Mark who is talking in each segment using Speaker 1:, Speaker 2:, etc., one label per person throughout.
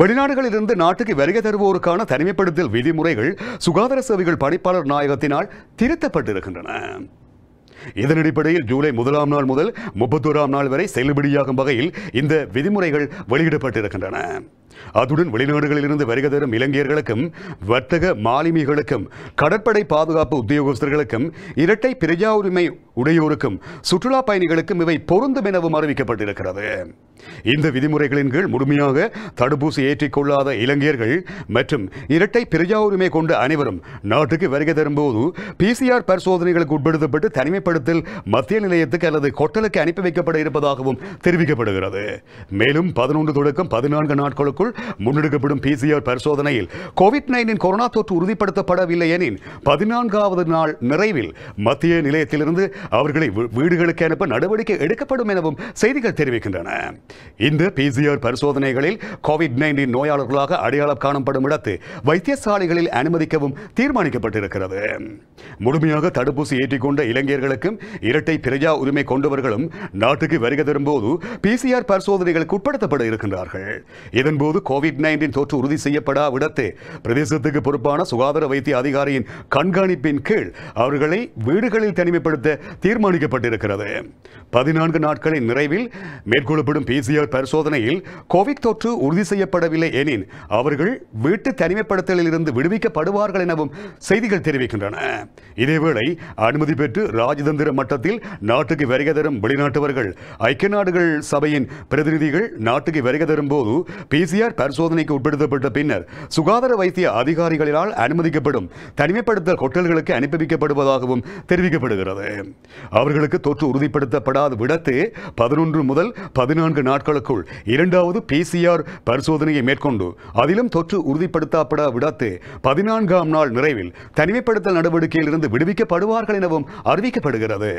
Speaker 1: வெளிநாடுகளிலிருந்து நாட்டுக்கு வருகை தருவோருக்கான தனிமைப்படுத்தல் விதிமுறைகள் சுகாதார சேவைகள் பணிப்பாளர் நாயகத்தினால் திருத்தப்பட்டிருக்கின்றன இதனடிப்படையில் ஜூலை முதலாம் நாள் முதல் முப்பத்தோராம் நாள் வரை செல்லுபடியாகும் வகையில் இந்த விதிமுறைகள் வெளியிடப்பட்டிருக்கின்றன அதுடன் வெளிநாடுகளிலிருந்து வருகை தரும் இலங்கையர்களுக்கும் வர்த்தக மாலுமிகளுக்கும் கடற்படை பாதுகாப்பு உத்தியோகஸ்தர்களுக்கும் இரட்டை பிரஜா உரிமை உடையோருக்கும் சுற்றுலா பயணிகளுக்கும் இவை பொருந்தும் எனவும் அறிவிக்கப்பட்டிருக்கிறது இந்த விதிமுறைகளின் கீழ் முழுமையாக தடுப்பூசி ஏற்றிக்கொள்ளாத இலங்கையர்கள் மற்றும் இரட்டை பிரஜா உரிமை கொண்ட அனைவரும் நாட்டுக்கு வருகை தரும்போது பிசிஆர் பரிசோதனைகளுக்கு உட்படுத்தப்பட்டு தனிமைப்படுத்தல் மத்திய நிலையத்துக்கு அல்லது கொட்டலுக்கு அனுப்பி வைக்கப்பட இருப்பதாகவும் தெரிவிக்கப்படுகிறது மேலும் பதினொன்று தொடக்கம் பதினான்கு நாட்களுக்கு நாட்களுக்குள் முன்னெடுக்கப்படும் பிசிஆர் பரிசோதனையில் கோவிட் நைன்டீன் கொரோனா தொற்று உறுதிப்படுத்தப்படவில்லை எனில் பதினான்காவது நாள் நிறைவில் மத்திய நிலையத்திலிருந்து அவர்களை வீடுகளுக்கு அனுப்ப நடவடிக்கை எடுக்கப்படும் எனவும் செய்திகள் தெரிவிக்கின்றன இந்த பிசிஆர் பரிசோதனைகளில் கோவிட் நைன்டீன் நோயாளர்களாக அடையாளம் காணப்படும் இடத்து வைத்தியசாலைகளில் அனுமதிக்கவும் தீர்மானிக்கப்பட்டிருக்கிறது முழுமையாக தடுப்பூசி ஏற்றிக்கொண்ட இளைஞர்களுக்கும் இரட்டை பிரஜா உரிமை கொண்டவர்களும் நாட்டுக்கு வருகை தரும்போது பிசிஆர் பரிசோதனைகளுக்கு உட்படுத்தப்பட இருக்கின்றார்கள் இதன்போது போது கோவிட் நைன்டீன் தொற்று உறுதி செய்யப்படாவிடத்து பிரதேசத்துக்கு பொறுப்பான சுகாதார வைத்திய அதிகாரியின் கண்காணிப்பின் கீழ் அவர்களை வீடுகளில் தனிமைப்படுத்த தீர்மானிக்கப்பட்டிருக்கிறது பதினான்கு நாட்களின் நிறைவில் மேற்கொள்ளப்படும் பிசிஆர் பரிசோதனையில் கோவிட் தொற்று உறுதி செய்யப்படவில்லை எனின் அவர்கள் வீட்டு தனிமைப்படுத்தலில் இருந்து விடுவிக்கப்படுவார்கள் எனவும் செய்திகள் தெரிவிக்கின்றன இதேவேளை அனுமதி பெற்று ராஜதந்திர மட்டத்தில் நாட்டுக்கு வருகை தரும் வெளிநாட்டவர்கள் ஐக்கிய நாடுகள் சபையின் பிரதிநிதிகள் நாட்டுக்கு வருகை தரும் போது பிசிஆர் பிசிஆர் பரிசோதனைக்கு உட்படுத்தப்பட்ட பின்னர் சுகாதார வைத்திய அதிகாரிகளால் அனுமதிக்கப்படும் தனிமைப்படுத்தல் ஹோட்டல்களுக்கு அனுப்பி வைக்கப்படுவதாகவும் தெரிவிக்கப்படுகிறது அவர்களுக்கு தொற்று உறுதிப்படுத்தப்படாத விடத்து பதினொன்று முதல் பதினான்கு நாட்களுக்குள் இரண்டாவது பிசிஆர் பரிசோதனையை மேற்கொண்டு அதிலும் தொற்று உறுதிப்படுத்தப்படாத விடத்து பதினான்காம் நாள் நிறைவில் தனிமைப்படுத்தல் நடவடிக்கையில் இருந்து விடுவிக்கப்படுவார்கள் எனவும் அறிவிக்கப்படுகிறது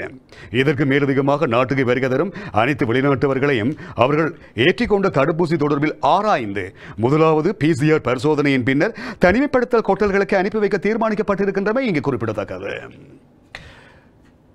Speaker 1: இதற்கு மேலதிகமாக நாட்டுக்கு வருகை தரும் அனைத்து வெளிநாட்டவர்களையும் அவர்கள் ஏற்றிக்கொண்ட தடுப்பூசி தொடர்பில் ஆராய்ந்து இருந்து முதலாவது பிசிஆர் பரிசோதனையின் பின்னர் தனிமைப்படுத்தல் ஹோட்டல்களுக்கு அனுப்பி வைக்க தீர்மானிக்கப்பட்டிருக்கின்றமை இங்கு குறிப்பிடத்தக்கது